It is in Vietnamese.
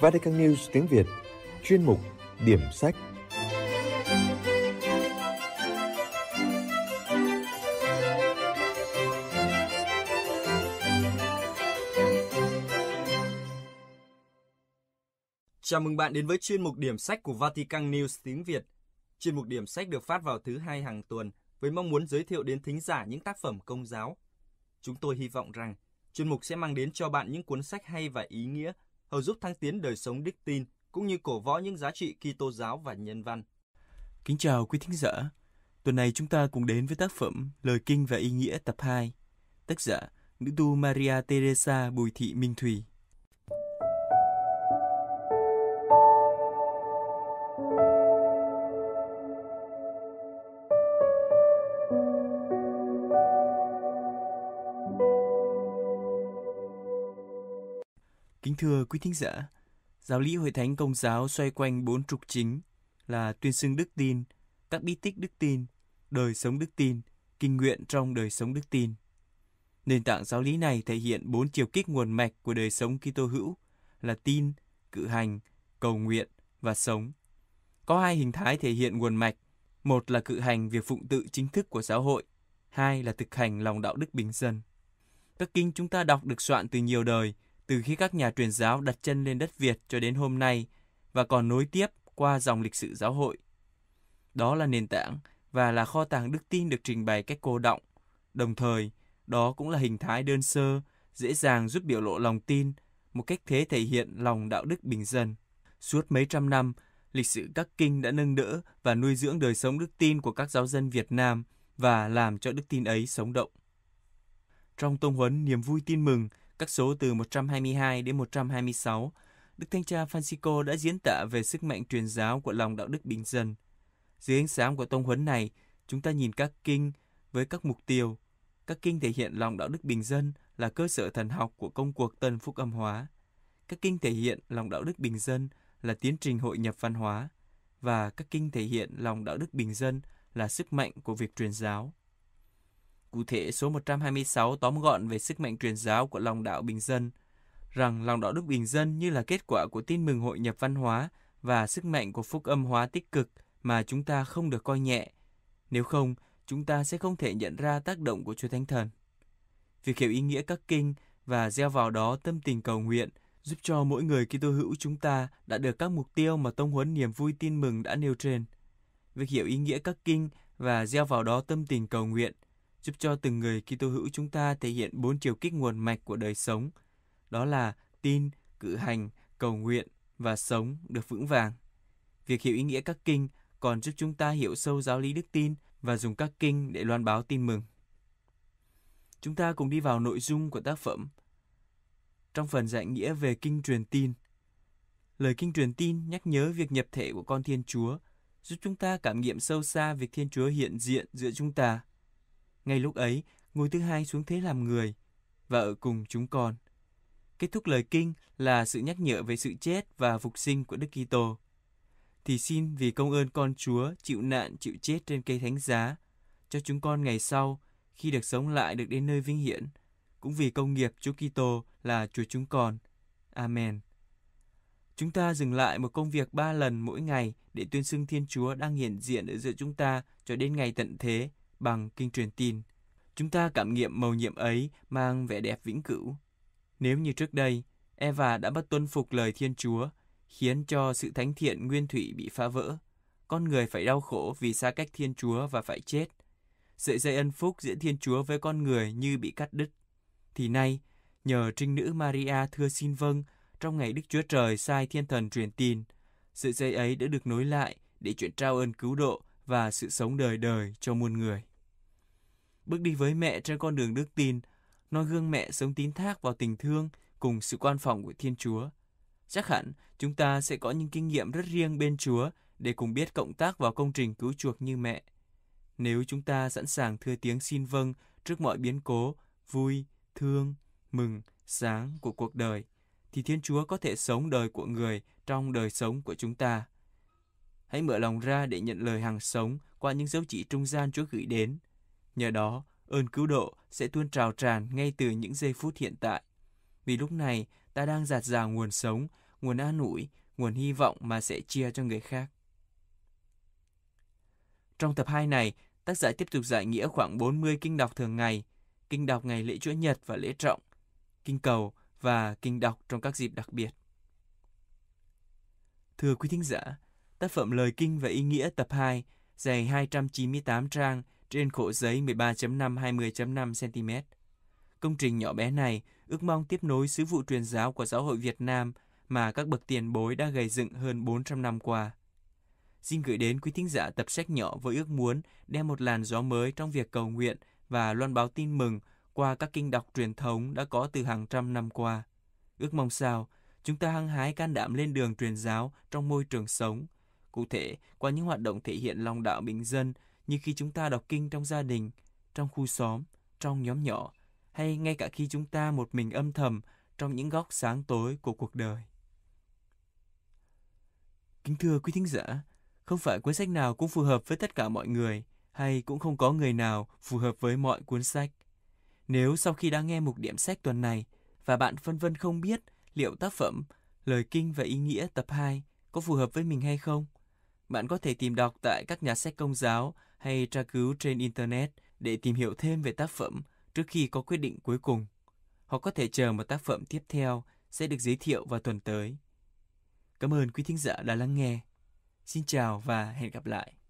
Vatican News tiếng Việt, chuyên mục Điểm sách. Chào mừng bạn đến với chuyên mục Điểm sách của Vatican News tiếng Việt. Chuyên mục Điểm sách được phát vào thứ hai hàng tuần với mong muốn giới thiệu đến thính giả những tác phẩm công giáo. Chúng tôi hy vọng rằng chuyên mục sẽ mang đến cho bạn những cuốn sách hay và ý nghĩa – hầu giúp thăng tiến đời sống đức tin cũng như cổ võ những giá trị Kitô giáo và nhân văn. Kính chào quý thính giả. Tuần này chúng ta cùng đến với tác phẩm Lời Kinh và Ý Nghĩa tập 2. Tác giả, nữ tu Maria Teresa Bùi Thị Minh Thùy. Kính thưa quý thính giả, giáo lý Hội Thánh Công giáo xoay quanh bốn trục chính là tuyên xưng đức tin, các bí tích đức tin, đời sống đức tin, kinh nguyện trong đời sống đức tin. Nền tảng giáo lý này thể hiện bốn chiều kích nguồn mạch của đời sống Kitô hữu là tin, cự hành, cầu nguyện và sống. Có hai hình thái thể hiện nguồn mạch, một là cự hành việc phụng tự chính thức của giáo hội, hai là thực hành lòng đạo đức bình dân. Các kinh chúng ta đọc được soạn từ nhiều đời – từ khi các nhà truyền giáo đặt chân lên đất Việt cho đến hôm nay và còn nối tiếp qua dòng lịch sử giáo hội. Đó là nền tảng và là kho tàng đức tin được trình bày cách cô động. Đồng thời, đó cũng là hình thái đơn sơ, dễ dàng giúp biểu lộ lòng tin, một cách thế thể hiện lòng đạo đức bình dân. Suốt mấy trăm năm, lịch sử các kinh đã nâng đỡ và nuôi dưỡng đời sống đức tin của các giáo dân Việt Nam và làm cho đức tin ấy sống động. Trong tông huấn niềm vui tin mừng các số từ 122 đến 126, Đức thanh Cha Francisco đã diễn tả về sức mạnh truyền giáo của lòng đạo đức bình dân. Dưới ánh sáng của tông huấn này, chúng ta nhìn các kinh với các mục tiêu. Các kinh thể hiện lòng đạo đức bình dân là cơ sở thần học của công cuộc tân phúc âm hóa. Các kinh thể hiện lòng đạo đức bình dân là tiến trình hội nhập văn hóa và các kinh thể hiện lòng đạo đức bình dân là sức mạnh của việc truyền giáo cụ thể số 126 tóm gọn về sức mạnh truyền giáo của lòng đạo bình dân, rằng lòng đạo đức bình dân như là kết quả của tin mừng hội nhập văn hóa và sức mạnh của phúc âm hóa tích cực mà chúng ta không được coi nhẹ. Nếu không, chúng ta sẽ không thể nhận ra tác động của Chúa Thánh Thần. Việc hiểu ý nghĩa các kinh và gieo vào đó tâm tình cầu nguyện giúp cho mỗi người Kitô hữu chúng ta đã được các mục tiêu mà tông huấn niềm vui tin mừng đã nêu trên. Việc hiểu ý nghĩa các kinh và gieo vào đó tâm tình cầu nguyện giúp cho từng người Kitô hữu chúng ta thể hiện bốn chiều kích nguồn mạch của đời sống, đó là tin, cử hành, cầu nguyện và sống được vững vàng. Việc hiểu ý nghĩa các kinh còn giúp chúng ta hiểu sâu giáo lý đức tin và dùng các kinh để loan báo tin mừng. Chúng ta cùng đi vào nội dung của tác phẩm. Trong phần giải nghĩa về kinh truyền tin, lời kinh truyền tin nhắc nhớ việc nhập thể của con Thiên Chúa, giúp chúng ta cảm nghiệm sâu xa việc Thiên Chúa hiện diện giữa chúng ta – ngay lúc ấy, ngôi thứ hai xuống thế làm người và ở cùng chúng con. Kết thúc lời kinh là sự nhắc nhở về sự chết và phục sinh của Đức Kitô. Thì xin vì công ơn con Chúa chịu nạn chịu chết trên cây thánh giá, cho chúng con ngày sau khi được sống lại được đến nơi vinh hiển, cũng vì công nghiệp Chúa Kitô là Chúa chúng con. Amen. Chúng ta dừng lại một công việc ba lần mỗi ngày để tuyên xưng Thiên Chúa đang hiện diện ở giữa chúng ta cho đến ngày tận thế bằng kinh truyền tin. Chúng ta cảm nghiệm màu nhiệm ấy mang vẻ đẹp vĩnh cửu. Nếu như trước đây, Eva đã bất tuân phục lời Thiên Chúa, khiến cho sự thánh thiện nguyên thủy bị phá vỡ. Con người phải đau khổ vì xa cách Thiên Chúa và phải chết. Sợi dây ân phúc giữa Thiên Chúa với con người như bị cắt đứt. Thì nay, nhờ trinh nữ Maria thưa xin vâng, trong ngày Đức Chúa Trời sai thiên thần truyền tin, sợi dây ấy đã được nối lại để chuyển trao ơn cứu độ và sự sống đời đời cho muôn người bước đi với mẹ trên con đường đức tin, noi gương mẹ sống tín thác vào tình thương cùng sự quan phòng của Thiên Chúa. Chắc hẳn chúng ta sẽ có những kinh nghiệm rất riêng bên Chúa để cùng biết cộng tác vào công trình cứu chuộc như mẹ. Nếu chúng ta sẵn sàng thưa tiếng xin vâng trước mọi biến cố, vui, thương, mừng, sáng của cuộc đời, thì Thiên Chúa có thể sống đời của người trong đời sống của chúng ta. Hãy mở lòng ra để nhận lời hàng sống qua những dấu chỉ trung gian Chúa gửi đến – Nhờ đó, ơn cứu độ sẽ tuôn trào tràn ngay từ những giây phút hiện tại. Vì lúc này, ta đang giạt rào nguồn sống, nguồn an ủi, nguồn hy vọng mà sẽ chia cho người khác. Trong tập 2 này, tác giả tiếp tục giải nghĩa khoảng 40 kinh đọc thường ngày, kinh đọc ngày lễ Chúa Nhật và lễ trọng, kinh cầu và kinh đọc trong các dịp đặc biệt. Thưa quý thính giả, tác phẩm Lời Kinh và Ý Nghĩa tập 2 dày 298 trang – trên khổ giấy 13.5-20.5 cm. Công trình nhỏ bé này ước mong tiếp nối sứ vụ truyền giáo của giáo hội Việt Nam mà các bậc tiền bối đã gây dựng hơn 400 năm qua. Xin gửi đến quý thính giả tập sách nhỏ với ước muốn đem một làn gió mới trong việc cầu nguyện và loan báo tin mừng qua các kinh đọc truyền thống đã có từ hàng trăm năm qua. Ước mong sao chúng ta hăng hái can đảm lên đường truyền giáo trong môi trường sống, cụ thể qua những hoạt động thể hiện lòng đạo bình dân như khi chúng ta đọc kinh trong gia đình, trong khu xóm, trong nhóm nhỏ, hay ngay cả khi chúng ta một mình âm thầm trong những góc sáng tối của cuộc đời. Kính thưa quý thính giả, không phải cuốn sách nào cũng phù hợp với tất cả mọi người, hay cũng không có người nào phù hợp với mọi cuốn sách. Nếu sau khi đã nghe mục điểm sách tuần này và bạn phân vân không biết liệu tác phẩm Lời Kinh và Ý Nghĩa tập 2 có phù hợp với mình hay không, bạn có thể tìm đọc tại các nhà sách công giáo hay tra cứu trên Internet để tìm hiểu thêm về tác phẩm trước khi có quyết định cuối cùng. Họ có thể chờ một tác phẩm tiếp theo sẽ được giới thiệu vào tuần tới. Cảm ơn quý thính giả đã lắng nghe. Xin chào và hẹn gặp lại.